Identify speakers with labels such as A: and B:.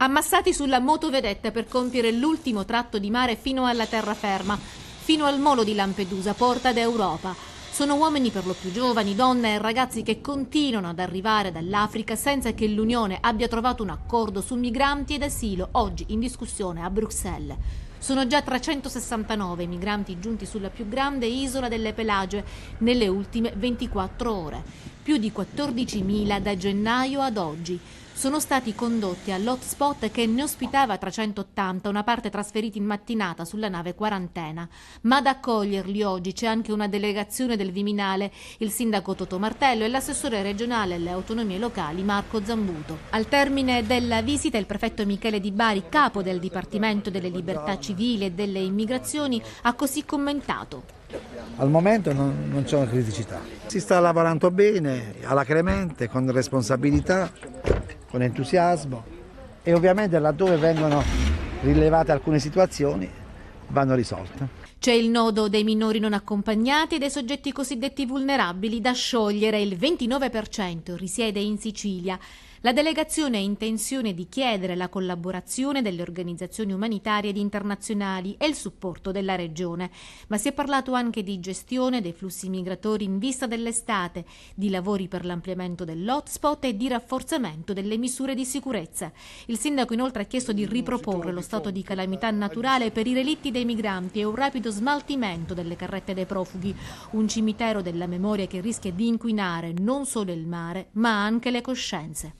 A: ammassati sulla motovedetta per compiere l'ultimo tratto di mare fino alla terraferma, fino al molo di Lampedusa, porta d'Europa. Sono uomini per lo più giovani, donne e ragazzi che continuano ad arrivare dall'Africa senza che l'Unione abbia trovato un accordo su migranti ed asilo, oggi in discussione a Bruxelles. Sono già 369 i migranti giunti sulla più grande isola delle Pelagie nelle ultime 24 ore, più di 14.000 da gennaio ad oggi sono stati condotti all'hotspot che ne ospitava 380, una parte trasferiti in mattinata sulla nave quarantena. Ma ad accoglierli oggi c'è anche una delegazione del Viminale, il sindaco Toto Martello e l'assessore regionale alle autonomie locali Marco Zambuto. Al termine della visita il prefetto Michele Di Bari, capo del Dipartimento delle Libertà Civili, civile e delle immigrazioni ha così commentato.
B: Al momento non, non c'è una criticità. Si sta lavorando bene, alacremente, con responsabilità, con entusiasmo e ovviamente laddove vengono rilevate alcune situazioni vanno risolte.
A: C'è il nodo dei minori non accompagnati e dei soggetti cosiddetti vulnerabili da sciogliere, il 29% risiede in Sicilia. La delegazione ha intenzione di chiedere la collaborazione delle organizzazioni umanitarie ed internazionali e il supporto della regione, ma si è parlato anche di gestione dei flussi migratori in vista dell'estate, di lavori per l'ampliamento dell'hotspot e di rafforzamento delle misure di sicurezza. Il sindaco inoltre ha chiesto di mm, riproporre lo stato di calamità naturale per i relitti dei dei migranti e un rapido smaltimento delle carrette dei profughi, un cimitero della memoria che rischia di inquinare non solo il mare, ma anche le coscienze.